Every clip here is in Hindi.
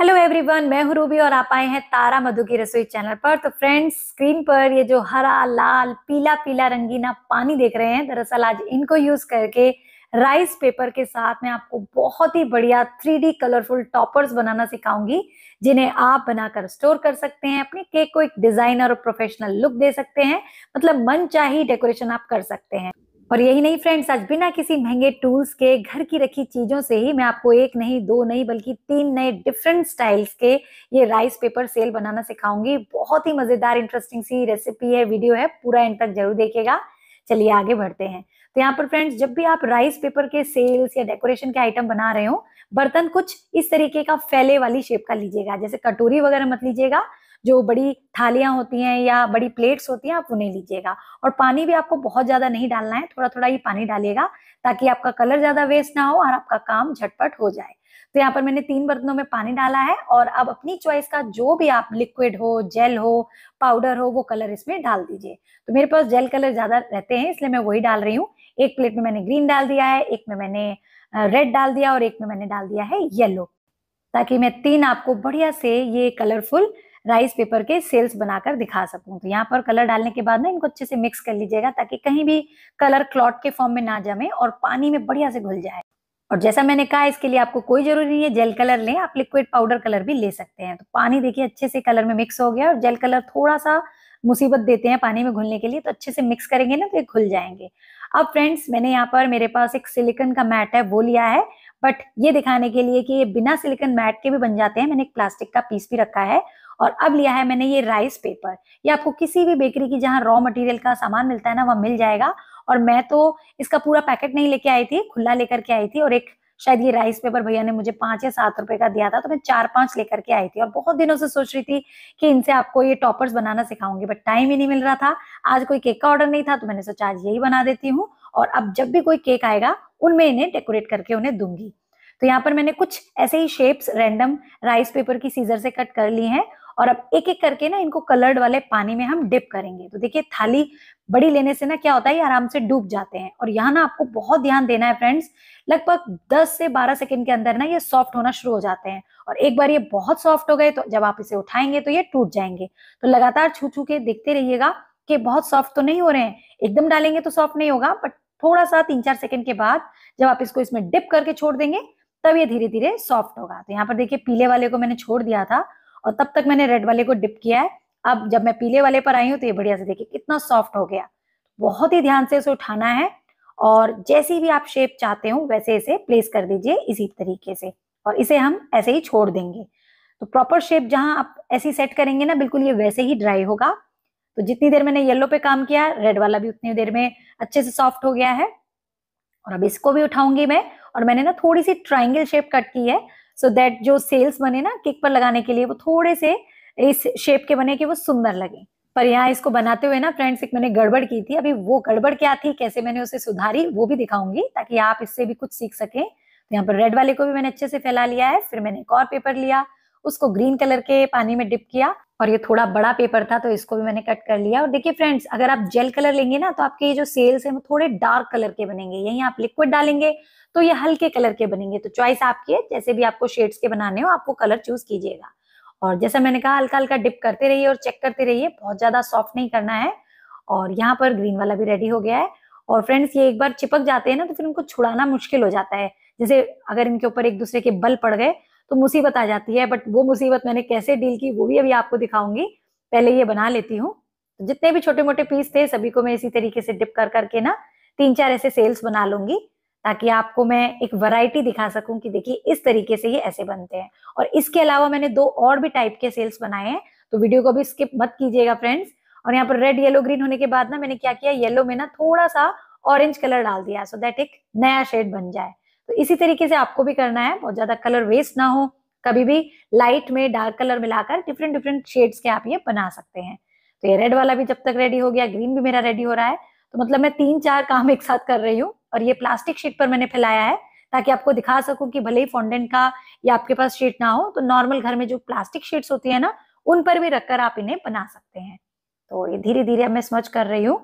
हेलो एवरीवन मैं हूं रूबी और आप आए हैं तारा मधु की रसोई चैनल पर तो फ्रेंड्स स्क्रीन पर ये जो हरा लाल पीला पीला रंगीना पानी देख रहे हैं दरअसल आज इनको यूज करके राइस पेपर के साथ मैं आपको बहुत ही बढ़िया थ्री कलरफुल टॉपर्स बनाना सिखाऊंगी जिन्हें आप बनाकर स्टोर कर सकते हैं अपने केक को एक डिजाइनर और प्रोफेशनल लुक दे सकते हैं मतलब मन डेकोरेशन आप कर सकते हैं और यही नहीं फ्रेंड्स आज बिना किसी महंगे टूल्स के घर की रखी चीजों से ही मैं आपको एक नहीं दो नहीं बल्कि तीन नए डिफरेंट स्टाइल्स के ये राइस पेपर सेल बनाना सिखाऊंगी बहुत ही मजेदार इंटरेस्टिंग सी रेसिपी है वीडियो है पूरा एंड तक जरूर देखेगा चलिए आगे बढ़ते हैं तो यहाँ पर फ्रेंड्स जब भी आप राइस पेपर के सेल्स या डेकोरेशन के आइटम बना रहे हो बर्तन कुछ इस तरीके का फैले वाली शेप का लीजिएगा जैसे कटोरी वगैरह मत लीजिएगा जो बड़ी थालियां होती हैं या बड़ी प्लेट्स होती हैं आप उन्हें लीजिएगा और पानी भी आपको बहुत ज्यादा नहीं डालना है थोड़ा थोड़ा ही पानी डालिएगा ताकि आपका कलर ज्यादा वेस्ट ना हो और आपका काम झटपट हो जाए तो यहाँ पर मैंने तीन बर्तनों में पानी डाला है और अब अपनी चॉइस का जो भी आप लिक्विड हो जेल हो पाउडर हो वो कलर इसमें डाल दीजिए तो मेरे पास जेल कलर ज्यादा रहते हैं इसलिए मैं वही डाल रही हूँ एक प्लेट में मैंने ग्रीन डाल दिया है एक में मैंने रेड डाल दिया और एक में मैंने डाल दिया है येलो ताकि मैं तीन आपको बढ़िया से ये कलरफुल राइस पेपर के सेल्स बनाकर दिखा सकूं तो यहाँ पर कलर डालने के बाद ना इनको अच्छे से मिक्स कर लीजिएगा ताकि कहीं भी कलर क्लॉट के फॉर्म में ना जमे और पानी में बढ़िया से घुल जाए और जैसा मैंने कहा इसके लिए आपको कोई जरूरी नहीं है जेल कलर लें आप लिक्विड पाउडर कलर भी ले सकते हैं तो पानी देखिए अच्छे से कलर में मिक्स हो गया और जेल कलर थोड़ा सा मुसीबत देते हैं पानी में घुलने के लिए तो अच्छे से मिक्स करेंगे ना तो ये घुल जाएंगे अब फ्रेंड्स मैंने यहाँ पर मेरे पास एक सिलिकन का मैट है वो लिया है बट ये दिखाने के लिए कि ये बिना सिलिकन मैट के भी बन जाते हैं मैंने एक प्लास्टिक का पीस भी रखा है और अब लिया है मैंने ये राइस पेपर ये आपको किसी भी बेकरी की जहाँ रॉ मटेरियल का सामान मिलता है ना वह मिल जाएगा और मैं तो इसका पूरा पैकेट नहीं लेके आई थी खुला लेकर के आई थी और एक शायद ये राइस पेपर भैया ने मुझे पांच या सात रुपए का दिया था तो मैं चार पांच लेकर के आई थी और बहुत दिनों से सोच रही थी कि इनसे आपको ये टॉपर्स बनाना सिखाऊंगी बट टाइम ही नहीं मिल रहा था आज कोई केक का ऑर्डर नहीं था तो मैंने सोचा आज यही बना देती हूँ और अब जब भी कोई केक आएगा उनमें इन्हें डेकोरेट करके उन्हें दूंगी तो यहाँ पर मैंने कुछ ऐसे ही शेप्स रैंडम राइस पेपर की सीजर से कट कर ली हैं और अब एक एक करके ना इनको कलर्ड वाले पानी में हम डिप करेंगे तो देखिए थाली बड़ी लेने से ना क्या होता है आराम से डूब जाते हैं और यहाँ ना आपको बहुत ध्यान देना है फ्रेंड्स लगभग 10 से 12 सेकंड के अंदर ना ये सॉफ्ट होना शुरू हो जाते हैं और एक बार ये बहुत सॉफ्ट हो गए तो जब आप इसे उठाएंगे तो ये टूट जाएंगे तो लगातार छू छू के देखते रहिएगा कि बहुत सॉफ्ट तो नहीं हो रहे हैं एकदम डालेंगे तो सॉफ्ट नहीं होगा बट थोड़ा सा तीन चार सेकंड के बाद जब आप इसको इसमें डिप करके छोड़ देंगे तब ये धीरे धीरे सॉफ्ट होगा तो यहाँ पर देखिए पीले वाले को मैंने छोड़ दिया था और तब तक मैंने रेड वाले को डिप किया है अब जब मैं पीले वाले पर आई हूँ तो ये बढ़िया से देखिए कितना सॉफ्ट हो गया बहुत ही ध्यान से इसे उठाना है और जैसी भी आप शेप चाहते हो वैसे इसे प्लेस कर दीजिए इसी तरीके से और इसे हम ऐसे ही छोड़ देंगे तो प्रॉपर शेप जहां आप ऐसी सेट करेंगे ना बिल्कुल ये वैसे ही ड्राई होगा तो जितनी देर मैंने येलो पे काम किया रेड वाला भी उतनी देर में अच्छे से सॉफ्ट हो गया है और अब इसको भी उठाऊंगी मैं और मैंने ना थोड़ी सी ट्राइंगल शेप कट की है सो so दैट जो सेल्स बने ना केक पर लगाने के लिए वो थोड़े से इस शेप के बने कि वो सुंदर लगे पर यहाँ इसको बनाते हुए ना फ्रेंड्स एक मैंने गड़बड़ की थी अभी वो गड़बड़ क्या थी कैसे मैंने उसे सुधारी वो भी दिखाऊंगी ताकि आप इससे भी कुछ सीख सकें तो यहाँ पर रेड वाले को भी मैंने अच्छे से फैला लिया है फिर मैंने एक और पेपर लिया उसको ग्रीन कलर के पानी में डिप किया और ये थोड़ा बड़ा पेपर था तो इसको भी मैंने कट कर लिया और देखिए फ्रेंड्स अगर आप जेल कलर लेंगे ना तो आपके ये जो सेल्स हैं वो थोड़े डार्क कलर के बनेंगे यहीं आप लिक्विड डालेंगे तो ये हल्के कलर के बनेंगे तो चॉइस आपकी है जैसे भी आपको शेड्स के बनाने हो आप वो कलर चूज कीजिएगा और जैसा मैंने कहा हल्का हल्का डिप करते रहिए और चेक करते रहिए बहुत ज्यादा सॉफ्ट नहीं करना है और यहाँ पर ग्रीन वाला भी रेडी हो गया है और फ्रेंड्स ये एक बार चिपक जाते हैं ना तो फिर उनको छुड़ाना मुश्किल हो जाता है जैसे अगर इनके ऊपर एक दूसरे के बल पड़ गए तो मुसीबत आ जाती है बट वो मुसीबत मैंने कैसे डील की वो भी अभी आपको दिखाऊंगी पहले ये बना लेती हूँ तो जितने भी छोटे मोटे पीस थे सभी को मैं इसी तरीके से डिप कर करके ना तीन चार ऐसे सेल्स बना लूंगी ताकि आपको मैं एक वैरायटी दिखा सकूं कि देखिए इस तरीके से ये ऐसे बनते हैं और इसके अलावा मैंने दो और भी टाइप के सेल्स बनाए हैं तो वीडियो को भी स्किप मत कीजिएगा फ्रेंड्स और यहाँ पर रेड येलो ग्रीन होने के बाद ना मैंने क्या किया येलो में ना थोड़ा सा ऑरेंज कलर डाल दिया सो दैट एक नया शेड बन जाए तो इसी तरीके से आपको भी करना है बहुत ज्यादा कलर वेस्ट ना हो कभी भी लाइट में डार्क कलर मिलाकर डिफरेंट डिफरेंट शेड्स के आप ये बना सकते हैं तो ये रेड वाला भी जब तक रेडी हो गया ग्रीन भी मेरा रेडी हो रहा है तो मतलब मैं तीन चार काम एक साथ कर रही हूँ और ये प्लास्टिक शीट पर मैंने फैलाया है ताकि आपको दिखा सकूं कि भले ही फॉन्डेंट का या आपके पास शीट ना हो तो नॉर्मल घर में जो प्लास्टिक शीट्स होती है ना उन पर भी रखकर आप इन्हें बना सकते हैं तो ये धीरे धीरे अब मैं स्मच कर रही हूँ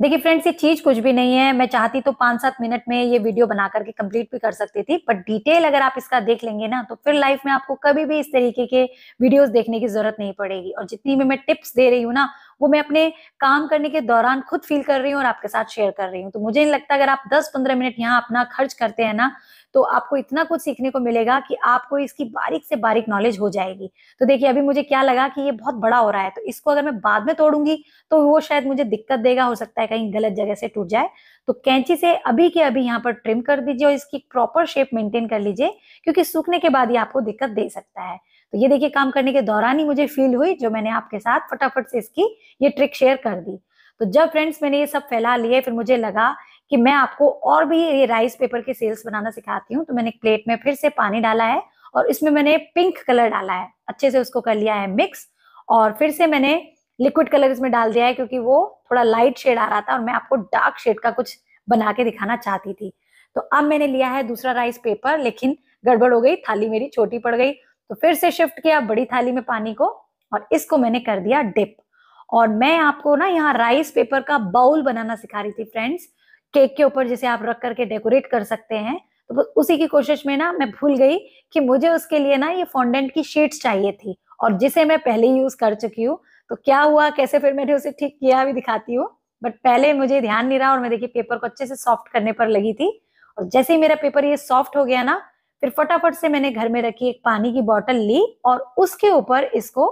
देखिए फ्रेंड्स ये चीज कुछ भी नहीं है मैं चाहती तो पांच सात मिनट में ये वीडियो बना करके कंप्लीट भी कर सकती थी बट डिटेल अगर आप इसका देख लेंगे ना तो फिर लाइफ में आपको कभी भी इस तरीके के वीडियोस देखने की जरूरत नहीं पड़ेगी और जितनी भी मैं टिप्स दे रही हूँ ना वो मैं अपने काम करने के दौरान खुद फील कर रही हूँ और आपके साथ शेयर कर रही हूँ तो मुझे नहीं लगता अगर आप दस पंद्रह मिनट यहाँ अपना खर्च करते हैं ना तो आपको इतना कुछ सीखने को मिलेगा कि आपको इसकी बारीक से बारीक नॉलेज हो जाएगी तो देखिए अभी मुझे क्या लगा कि ये बहुत बड़ा हो रहा है तो इसको अगर मैं बाद में तोड़ूंगी तो वो शायद मुझे दिक्कत देगा हो सकता है कहीं गलत जगह से टूट जाए तो कैंची से अभी के अभी यहाँ पर ट्रिम कर दीजिए और इसकी प्रॉपर शेप मेंटेन कर लीजिए क्योंकि सूखने के बाद ही आपको दिक्कत दे सकता है तो ये देखिए काम करने के दौरान ही मुझे फील हुई जो मैंने आपके साथ फटाफट से इसकी ये ट्रिक शेयर कर दी तो जब फ्रेंड्स मैंने ये सब फैला लिया फिर मुझे लगा कि मैं आपको और भी ये राइस पेपर के सेल्स बनाना सिखाती हूँ तो मैंने एक प्लेट में फिर से पानी डाला है और इसमें मैंने पिंक कलर डाला है अच्छे से उसको कर लिया है मिक्स और फिर से मैंने लिक्विड कलर इसमें डाल दिया है क्योंकि वो थोड़ा लाइट शेड आ रहा था और मैं आपको डार्क शेड का कुछ बना के दिखाना चाहती थी तो अब मैंने लिया है दूसरा राइस पेपर लेकिन गड़बड़ हो गई थाली मेरी छोटी पड़ गई तो फिर से शिफ्ट किया बड़ी थाली में पानी को और इसको मैंने कर दिया डिप और मैं आपको ना यहाँ राइस पेपर का बाउल बनाना सिखा रही थी फ्रेंड्स केक के ऊपर जिसे आप रख करके डेकोरेट कर सकते हैं तो उसी की कोशिश में ना मैं भूल गई कि मुझे उसके लिए ना ये फॉन्डेंट की शीट्स चाहिए थी और जिसे मैं पहले यूज कर चुकी हूँ तो क्या हुआ कैसे फिर मैंने उसे ठीक किया भी दिखाती हूँ बट पहले मुझे ध्यान नहीं रहा और मैं देखिए पेपर को अच्छे से सॉफ्ट करने पर लगी थी और जैसे ही मेरा पेपर ये सॉफ्ट हो गया ना फिर फटाफट से मैंने घर में रखी एक पानी की बॉटल ली और उसके ऊपर इसको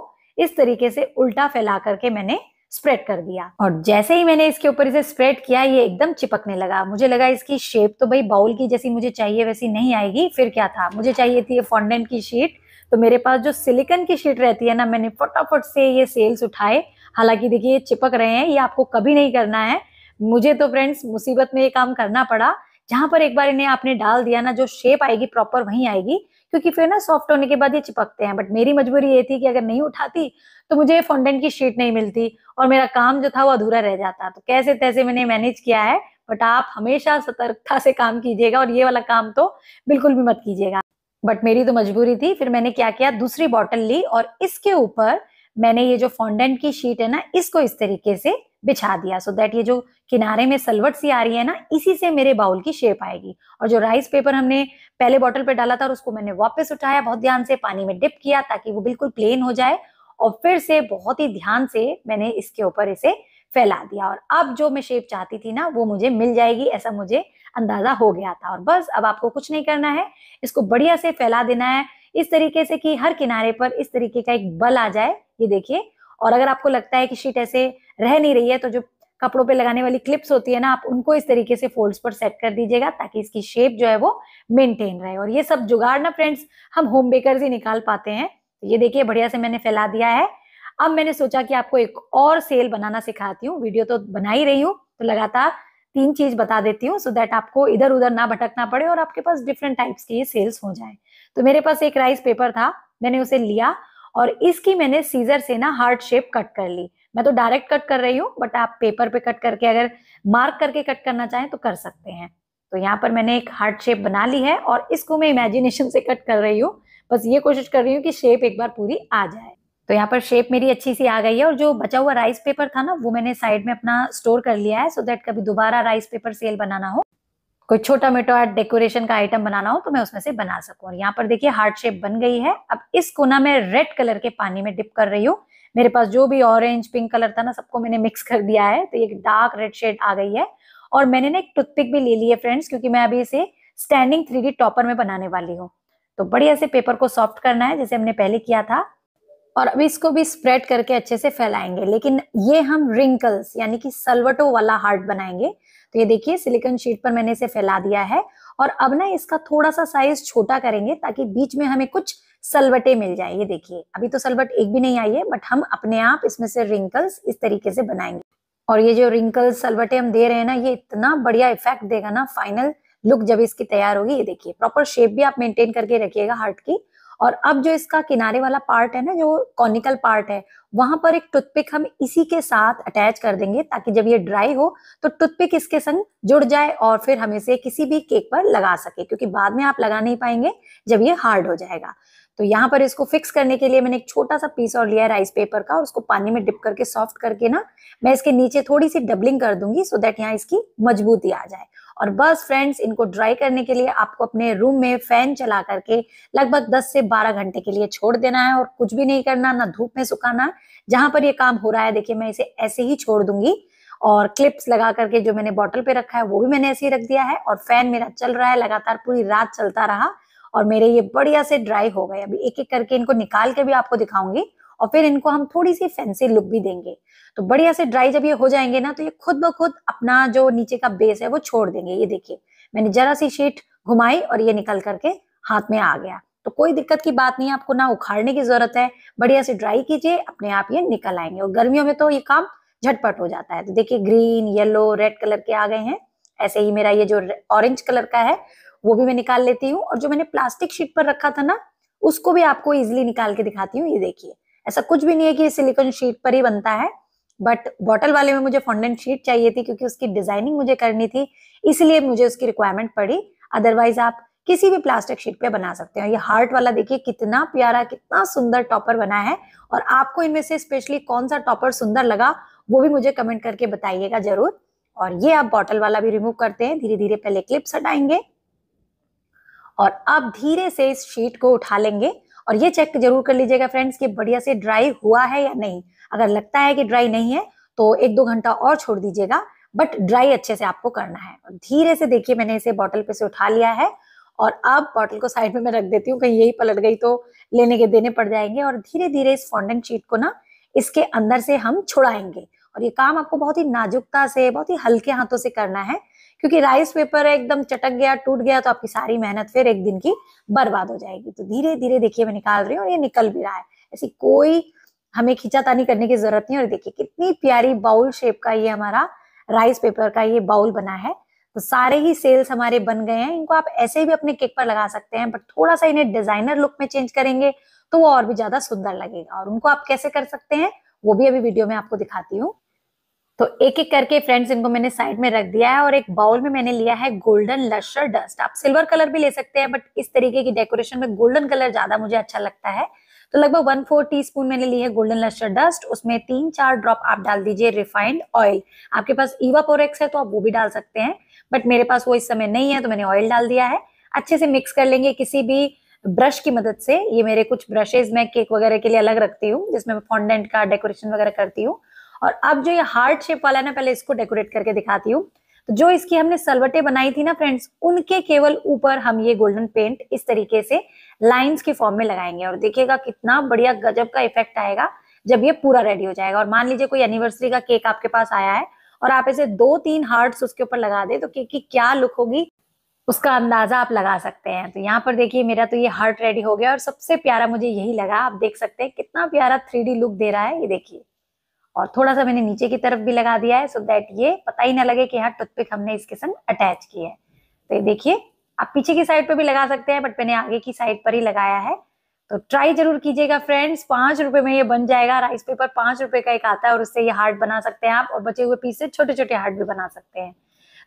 इस तरीके से उल्टा फैला करके मैंने स्प्रेड कर दिया और जैसे ही मैंने इसके ऊपर इसे स्प्रेड किया ये एकदम चिपकने लगा मुझे लगा इसकी शेप तो भाई बाउल की जैसी मुझे चाहिए वैसी नहीं आएगी फिर क्या था मुझे चाहिए थी ये फॉन्डेंट की शीट तो मेरे पास जो सिलिकन की शीट रहती है ना मैंने फटाफट से ये सेल्स उठाए हालांकि देखिए ये चिपक रहे हैं ये आपको कभी नहीं करना है मुझे तो फ्रेंड्स मुसीबत में ये काम करना पड़ा जहां पर एक बार इन्हें आपने डाल दिया ना जो शेप आएगी प्रॉपर वहीं आएगी क्योंकि फिर ना सॉफ्ट होने के बाद ये चिपकते हैं बट मेरी मजबूरी ये थी कि अगर नहीं उठाती तो मुझे फोनडेंट की शीट नहीं मिलती और मेरा काम जो था वो अधूरा रह जाता तो कैसे तैसे मैंने मैनेज किया है बट आप हमेशा सतर्कता से काम कीजिएगा और ये वाला काम तो बिल्कुल भी मत कीजिएगा बट मेरी तो मजबूरी थी फिर मैंने क्या किया दूसरी बॉटल ली और इसके ऊपर मैंने ये जो फॉन्डेंट की शीट है ना इसको इस तरीके से बिछा दिया सो so दैट ये जो किनारे में सलवट सी आ रही है ना इसी से मेरे बाउल की शेप आएगी और जो राइस पेपर हमने पहले बॉटल पे डाला था और उसको मैंने वापस उठाया बहुत ध्यान से पानी में डिप किया ताकि वो बिल्कुल प्लेन हो जाए और फिर से बहुत ही ध्यान से मैंने इसके ऊपर इसे फैला दिया और अब जो मैं शेप चाहती थी ना वो मुझे मिल जाएगी ऐसा मुझे अंदाजा हो गया था और बस अब आपको कुछ नहीं करना है इसको बढ़िया से फैला देना है इस तरीके से कि हर किनारे पर इस तरीके का एक बल आ जाए ये देखिए और अगर आपको लगता है कि शीट ऐसे रह नहीं रही है तो जो कपड़ों पे लगाने वाली क्लिप्स होती है ना आप उनको इस तरीके से फोल्ड्स पर सेट कर दीजिएगा ताकि इसकी शेप जो है वो मेंटेन रहे और ये सब जुगाड़ ना फ्रेंड्स हम होम बेकर ही निकाल पाते हैं तो ये देखिए बढ़िया से मैंने फैला दिया है अब मैंने सोचा कि आपको एक और सेल बनाना सिखाती हूँ वीडियो तो बना ही रही हूँ तो लगातार तीन चीज बता देती हूँ सो दैट आपको इधर उधर ना भटकना पड़े और आपके पास डिफरेंट टाइप्स की सेल्स हो जाए तो मेरे पास एक राइस पेपर था मैंने उसे लिया और इसकी मैंने सीजर से ना हार्ड शेप कट कर ली मैं तो डायरेक्ट कट कर रही हूँ बट आप पेपर पे कट करके अगर मार्क करके कट करना चाहें तो कर सकते हैं तो यहाँ पर मैंने एक हार्ड शेप बना ली है और इसको मैं इमेजिनेशन से कट कर रही हूँ बस ये कोशिश कर रही हूँ कि शेप एक बार पूरी आ जाए तो यहाँ पर शेप मेरी अच्छी सी आ गई है और जो बचा हुआ राइस पेपर था ना वो मैंने साइड में अपना स्टोर कर लिया है सो so दैट कभी दोबारा राइस पेपर सेल बनाना हो कोई छोटा मोटा डेकोरेशन का आइटम बनाना हो तो मैं उसमें से बना सकूं और यहाँ पर देखिए हार्ट शेप बन गई है अब इस कोना में रेड कलर के पानी में डिप कर रही हूँ मेरे पास जो भी ऑरेंज पिंक कलर था ना सबको मैंने मिक्स कर दिया है तो ये डार्क रेड शेड आ गई है और मैंने ना एक टूथपिक भी ले ली है फ्रेंड्स क्योंकि मैं अभी इसे स्टैंडिंग थ्री टॉपर में बनाने वाली हूँ तो बढ़िया से पेपर को सॉफ्ट करना है जैसे हमने पहले किया था और अभी इसको भी स्प्रेड करके अच्छे से फैलाएंगे लेकिन ये हम रिंकल्स यानी कि सलवटो वाला हार्ट बनाएंगे तो ये देखिए सिलिकॉन शीट पर मैंने इसे फैला दिया है और अब ना इसका थोड़ा सा साइज छोटा करेंगे ताकि बीच में हमें कुछ सलवटे मिल जाए ये देखिए अभी तो सलवट एक भी नहीं आई है बट हम अपने आप इसमें से रिंकल्स इस तरीके से बनाएंगे और ये जो रिंकल्स सलवटे हम दे रहे हैं ना ये इतना बढ़िया इफेक्ट देगा ना फाइनल लुक जब इसकी तैयार होगी ये देखिए प्रॉपर शेप भी आप मेंटेन करके रखिएगा हार्ट की और अब जो इसका किनारे वाला पार्ट है ना जो कॉनिकल पार्ट है वहां पर एक टूथपिक हम इसी के साथ अटैच कर देंगे ताकि जब ये ड्राई हो तो टूथपिक इसके संग जुड़ जाए और फिर हम इसे किसी भी केक पर लगा सके क्योंकि बाद में आप लगा नहीं पाएंगे जब ये हार्ड हो जाएगा तो यहाँ पर इसको फिक्स करने के लिए मैंने एक छोटा सा पीस और लिया है राइस पेपर का और उसको पानी में डिप करके सॉफ्ट करके ना मैं इसके नीचे थोड़ी सी डबलिंग कर दूंगी सो देट यहाँ इसकी मजबूती आ जाए और बस फ्रेंड्स इनको ड्राई करने के लिए आपको अपने रूम में फैन चला करके लगभग 10 से 12 घंटे के लिए छोड़ देना है और कुछ भी नहीं करना ना धूप में सुखाना जहां पर ये काम हो रहा है देखिए मैं इसे ऐसे ही छोड़ दूंगी और क्लिप्स लगा करके जो मैंने बॉटल पे रखा है वो भी मैंने ऐसे ही रख दिया है और फैन मेरा चल रहा है लगातार पूरी रात चलता रहा और मेरे ये बढ़िया से ड्राई हो गए अभी एक एक करके इनको निकाल के भी आपको दिखाऊंगी और फिर इनको हम थोड़ी सी फैंसी लुक भी देंगे तो बढ़िया से ड्राई जब ये हो जाएंगे ना तो ये खुद ब खुद अपना जो नीचे का बेस है वो छोड़ देंगे ये देखिए मैंने जरा सी शीट घुमाई और ये निकल करके हाथ में आ गया तो कोई दिक्कत की बात नहीं है आपको ना उखाड़ने की जरूरत है बढ़िया से ड्राई कीजिए अपने आप ये निकल आएंगे और गर्मियों में तो ये काम झटपट हो जाता है तो देखिए ग्रीन येलो रेड कलर के आ गए हैं ऐसे ही मेरा ये जो ऑरेंज कलर का है वो भी मैं निकाल लेती हूँ और जो मैंने प्लास्टिक शीट पर रखा था ना उसको भी आपको इजिली निकाल के दिखाती हूँ ये देखिए ऐसा कुछ भी नहीं है कि सिलिकॉन शीट पर ही बनता है बट बॉटल वाले में मुझे फॉन्डेंट शीट चाहिए थी क्योंकि उसकी डिजाइनिंग मुझे करनी थी इसलिए मुझे उसकी रिक्वायरमेंट पड़ी अदरवाइज आप किसी भी प्लास्टिक शीट पे बना सकते हैं ये हार्ट वाला देखिए कितना प्यारा कितना सुंदर टॉपर बना है और आपको इनमें से स्पेशली कौन सा टॉपर सुंदर लगा वो भी मुझे कमेंट करके बताइएगा जरूर और ये आप बॉटल वाला भी रिमूव करते हैं धीरे धीरे पहले क्लिप्स हटाएंगे और अब धीरे से इस शीट को उठा लेंगे और ये चेक जरूर कर लीजिएगा फ्रेंड्स कि बढ़िया से ड्राई हुआ है या नहीं अगर लगता है कि ड्राई नहीं है तो एक दो घंटा और छोड़ दीजिएगा बट ड्राई अच्छे से आपको करना है धीरे से देखिए मैंने इसे बॉटल पे से उठा लिया है और अब बॉटल को साइड में मैं रख देती हूँ कहीं यही पलट गई तो लेने के देने पड़ जाएंगे और धीरे धीरे इस फॉन्डेंट शीट को ना इसके अंदर से हम छुड़ाएंगे और ये काम आपको बहुत ही नाजुकता से बहुत ही हल्के हाथों से करना है क्योंकि राइस पेपर एकदम चटक गया टूट गया तो आपकी सारी मेहनत फिर एक दिन की बर्बाद हो जाएगी तो धीरे धीरे देखिए मैं निकाल रही हूँ और ये निकल भी रहा है ऐसी कोई हमें खींचातानी करने की जरूरत नहीं और देखिए कितनी प्यारी बाउल शेप का ये हमारा राइस पेपर का ये बाउल बना है तो सारे ही सेल्स हमारे बन गए हैं इनको आप ऐसे भी अपने केक पर लगा सकते हैं बट थोड़ा सा इन्हें डिजाइनर लुक में चेंज करेंगे तो वो और भी ज्यादा सुंदर लगेगा और उनको आप कैसे कर सकते हैं वो भी अभी वीडियो में आपको दिखाती हूँ तो एक एक करके फ्रेंड्स इनको मैंने साइड में रख दिया है और एक बाउल में मैंने लिया है गोल्डन लशर डस्ट आप सिल्वर कलर भी ले सकते हैं बट इस तरीके की डेकोरेशन में गोल्डन कलर ज्यादा मुझे अच्छा लगता है तो लगभग वन फोर टी स्पून मैंने ली है गोल्डन लशर डस्ट उसमें तीन चार ड्रॉप आप डाल दीजिए रिफाइंड ऑयल आपके पास ईवा पोरेक्स है तो आप वो भी डाल सकते हैं बट मेरे पास वो इस समय नहीं है तो मैंने ऑयल डाल दिया है अच्छे से मिक्स कर लेंगे किसी भी ब्रश की मदद से ये मेरे कुछ ब्रशेज मैं केक वगैरह के लिए अलग रखती हूँ जिसमें मैं फॉन्डेंट का डेकोरेशन वगैरह करती हूँ और अब जो ये हार्ट शेप वाला है ना पहले इसको डेकोरेट करके दिखाती हूँ तो जो इसकी हमने सलवटे बनाई थी ना फ्रेंड्स उनके केवल ऊपर हम ये गोल्डन पेंट इस तरीके से लाइंस के फॉर्म में लगाएंगे और देखिएगा कितना बढ़िया गजब का इफेक्ट आएगा जब ये पूरा रेडी हो जाएगा और मान लीजिए कोई एनिवर्सरी का केक आपके पास आया है और आप ऐसे दो तीन हार्ट्स उसके ऊपर लगा दे तो केक की क्या लुक होगी उसका अंदाजा आप लगा सकते हैं तो यहाँ पर देखिए मेरा तो ये हार्ट रेडी हो गया और सबसे प्यारा मुझे यही लगा आप देख सकते हैं कितना प्यारा थ्री लुक दे रहा है ये देखिए और थोड़ा सा मैंने नीचे की तरफ भी लगा दिया है सो दैट ये पता ही ना लगे कि यहाँ टूथपिक हमने इसके संग अटैच किया है तो ये देखिए आप पीछे की साइड पर भी लगा सकते हैं बट मैंने आगे की साइड पर ही लगाया है तो ट्राई जरूर कीजिएगा फ्रेंड्स पांच रुपए में ये बन जाएगा राइस पेपर पांच रुपए का एक आता है और उससे ये हार्ट बना सकते हैं आप और बचे हुए पीस से छोटे छोटे हार्ट भी बना सकते हैं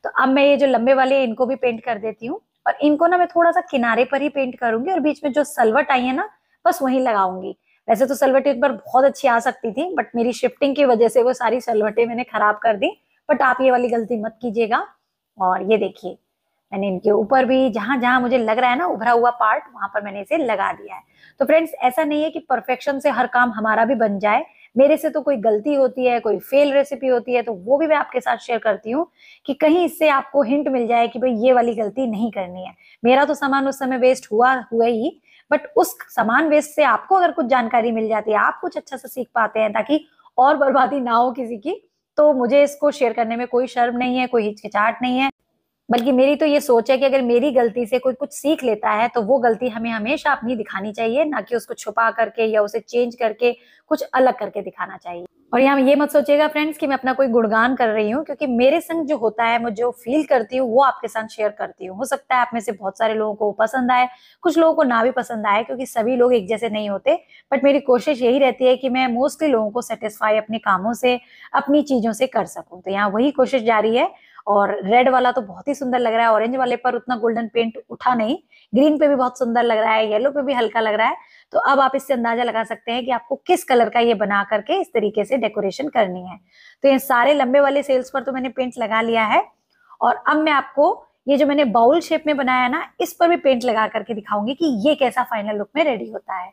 तो अब मैं ये जो लंबे वाले इनको भी पेंट कर देती हूँ और इनको ना मैं थोड़ा सा किनारे पर ही पेंट करूंगी और बीच में जो सलवट आई है ना बस वहीं लगाऊंगी वैसे तो सलवटे एक बार बहुत अच्छी आ सकती थी बट मेरी शिफ्टिंग की वजह से वो सारी सलवटे मैंने खराब कर दी बट आप ये वाली गलती मत कीजिएगा और ये देखिए मैंने इनके ऊपर भी जहां जहां मुझे लग रहा है ना उभरा हुआ पार्ट वहां पर मैंने इसे लगा दिया है तो फ्रेंड्स ऐसा नहीं है कि परफेक्शन से हर काम हमारा भी बन जाए मेरे से तो कोई गलती होती है कोई फेल रेसिपी होती है तो वो भी मैं आपके साथ शेयर करती हूँ कि कहीं इससे आपको हिंट मिल जाए कि भाई ये वाली गलती नहीं करनी है मेरा तो सामान उस समय वेस्ट हुआ हुआ ही बट उस समान वेस्ट से आपको अगर कुछ जानकारी मिल जाती है आप कुछ अच्छा से सीख पाते हैं ताकि और बर्बादी ना हो किसी की तो मुझे इसको शेयर करने में कोई शर्म नहीं है कोई हिचकिचाहट नहीं है बल्कि मेरी तो ये सोच है कि अगर मेरी गलती से कोई कुछ सीख लेता है तो वो गलती हमें हमेशा अपनी दिखानी चाहिए ना कि उसको छुपा करके या उसे चेंज करके कुछ अलग करके दिखाना चाहिए और यहाँ ये मत सोचिएगा फ्रेंड्स कि मैं अपना कोई गुणगान कर रही हूँ क्योंकि मेरे संग जो होता है मैं जो फील करती हूँ वो आपके साथ शेयर करती हूँ हो सकता है आप में से बहुत सारे लोगों को पसंद आए कुछ लोगों को ना भी पसंद आए क्योंकि सभी लोग एक जैसे नहीं होते बट मेरी कोशिश यही रहती है कि मैं मोस्टली लोगों को सेटिस्फाई अपने कामों से अपनी चीज़ों से कर सकूँ तो यहाँ वही कोशिश जारी है और रेड वाला तो बहुत ही सुंदर लग रहा है ऑरेंज वाले पर उतना गोल्डन पेंट उठा नहीं ग्रीन पे भी बहुत सुंदर लग रहा है येलो पे भी हल्का लग रहा है तो अब आप इससे अंदाजा लगा सकते हैं कि आपको किस कलर का ये बना करके इस तरीके से डेकोरेशन करनी है तो ये सारे लंबे वाले सेल्स पर तो मैंने पेंट लगा लिया है और अब मैं आपको ये जो मैंने बाउल शेप में बनाया ना इस पर भी पेंट लगा करके दिखाऊंगी कि ये कैसा फाइनल लुक में रेडी होता है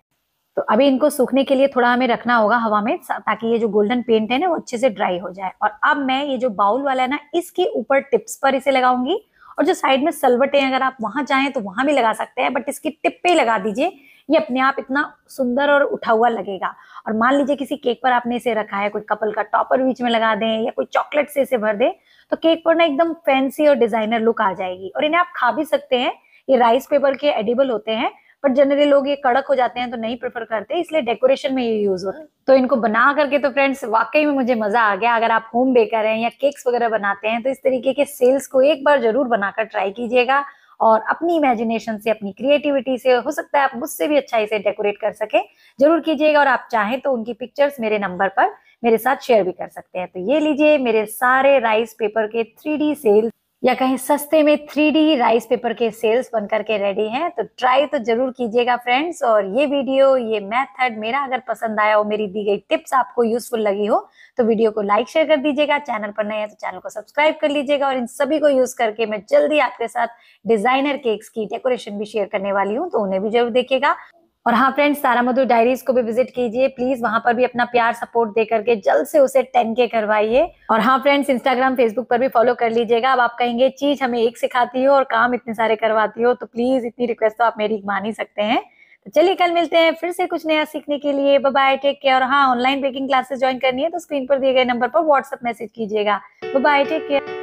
तो अभी इनको सूखने के लिए थोड़ा हमें रखना होगा हवा में ताकि ये जो गोल्डन पेंट है ना वो अच्छे से ड्राई हो जाए और अब मैं ये जो बाउल वाला है ना इसके ऊपर टिप्स पर इसे लगाऊंगी और जो साइड में हैं अगर आप वहां चाहें तो वहां भी लगा सकते हैं बट इसकी टिप पे लगा दीजिए ये अपने आप इतना सुंदर और उठा हुआ लगेगा और मान लीजिए किसी केक पर आपने इसे रखा है कोई कपल का टॉपर बीच में लगा दें या कोई चॉकलेट से इसे भर दे तो केक पर ना एकदम फैंसी और डिजाइनर लुक आ जाएगी और इन्हें आप खा भी सकते हैं ये राइस पेपर के एडिबल होते हैं बट जनरली लोग ये कड़क हो जाते हैं तो नहीं प्रेफर करते इसलिए डेकोरेशन में ये यूज हो तो इनको बना करके तो फ्रेंड्स वाकई में मुझे मजा आ गया अगर आप होम बेकर हैं या केक्स वगैरह बनाते हैं तो इस तरीके के सेल्स को एक बार जरूर बनाकर ट्राई कीजिएगा और अपनी इमेजिनेशन से अपनी क्रिएटिविटी से हो सकता है आप मुझसे भी अच्छा इसे डेकोरेट कर सके जरूर कीजिएगा और आप चाहें तो उनकी पिक्चर्स मेरे नंबर पर मेरे साथ शेयर भी कर सकते हैं तो ये लीजिए मेरे सारे राइस पेपर के थ्री सेल्स या कहीं सस्ते में थ्री राइस पेपर के सेल्स बन करके रेडी हैं तो ट्राई तो जरूर कीजिएगा फ्रेंड्स और ये वीडियो ये मेथड मेरा अगर पसंद आया हो मेरी दी गई टिप्स आपको यूजफुल लगी हो तो वीडियो को लाइक शेयर कर दीजिएगा चैनल पर नए हैं तो चैनल को सब्सक्राइब कर लीजिएगा और इन सभी को यूज करके मैं जल्दी आपके साथ डिजाइनर केक्स की डेकोरेशन भी शेयर करने वाली हूँ तो उन्हें भी जरूर देखिएगा और हाँ फ्रेंड्स सारा मधु डायरीज को भी विजिट कीजिए प्लीज वहां पर भी अपना प्यार सपोर्ट दे करके जल्द से उसे टेन के करवाइए और हाँ फ्रेंड्स इंस्टाग्राम फेसबुक पर भी फॉलो कर लीजिएगा अब आप कहेंगे चीज हमें एक सिखाती हो और काम इतने सारे करवाती हो तो प्लीज इतनी रिक्वेस्ट तो आप मेरी मान ही सकते हैं तो चलिए कल मिलते हैं फिर से कुछ नया सीखने के लिए बाय टेक केयर और हाँ ऑनलाइन बेकिंग क्लासेस ज्वाइन करनी है तो स्क्रीन पर दिए गए नंबर पर व्हाट्सअप मैसेज कीजिएगा बाय टेक केयर